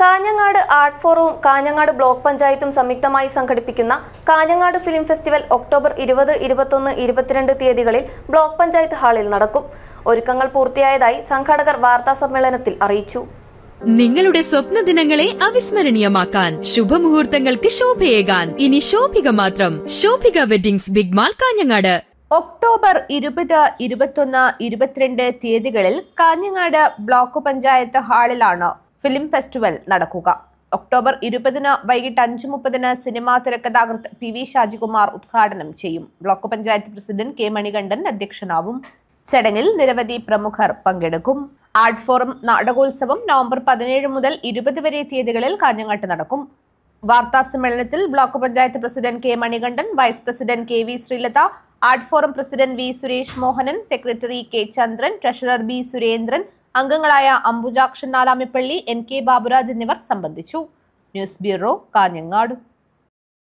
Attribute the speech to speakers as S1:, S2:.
S1: Kanhangad art ഫോറവും Kanhangad block പഞ്ചായത്തും സംയുക്തമായി സംഘടിപ്പിക്കുന്ന കാഞ്ഞങ്ങാട് ഫിലിം ഫെസ്റ്റിവൽ ഒക്ടോബർ ഇരുപത് ഇരുപത്തൊന്ന് ഇരുപത്തിരണ്ട് തീയതികളിൽ ബ്ലോക്ക് പഞ്ചായത്ത് ഹാളിൽ നടക്കും ഒരുക്കങ്ങൾ പൂർത്തിയായതായി സംഘാടകർ വാർത്താ സമ്മേളനത്തിൽ അറിയിച്ചു നിങ്ങളുടെ
S2: സ്വപ്ന ദിനങ്ങളെ അവിസ്മരണീയമാക്കാൻ ശുഭമുഹൂർത്തങ്ങൾക്ക് ശോഭയേകാൻ ഇനി ശോഭിക മാത്രം Shobhika weddings big mall Kanhangad
S3: October ഇരുപത് ഇരുപത്തൊന്ന് ഇരുപത്തിരണ്ട് തീയതികളിൽ കാഞ്ഞങ്ങാട് ബ്ലോക്ക് പഞ്ചായത്ത് ഹാളിലാണ് ഫിലിം ഫെസ്റ്റിവൽ നടക്കുക ഒക്ടോബർ ഇരുപതിന് വൈകിട്ട് അഞ്ച് മുപ്പതിന് സിനിമാ തിരക്കഥാകൃത്ത് പി വി ഷാജികുമാർ ഉദ്ഘാടനം ചെയ്യും block panchayat president K Manikandan അധ്യക്ഷനാവും ചടങ്ങിൽ നിരവധി പ്രമുഖർ പങ്കെടുക്കും ആർട്ട് ഫോറം നാടകോത്സവം നവംബർ പതിനേഴ് മുതൽ ഇരുപത് വരെ തീയതികളിൽ കാഞ്ഞങ്ങാട്ട് നടക്കും വാർത്താ സമ്മേളനത്തിൽ block panchayat president K Manikandan vice president K V Sreelatha art forum president V Suresh Mohanan secretary K Chandran treasurer B Surendran അംഗങ്ങളായ അംബുജാക്ഷൻ നാലാമിപ്പള്ളി എൻ കെ ബാബുരാജ് എന്നിവർ സംബന്ധിച്ചു ന്യൂസ് ബ്യൂറോ കാഞ്ഞങ്ങാട്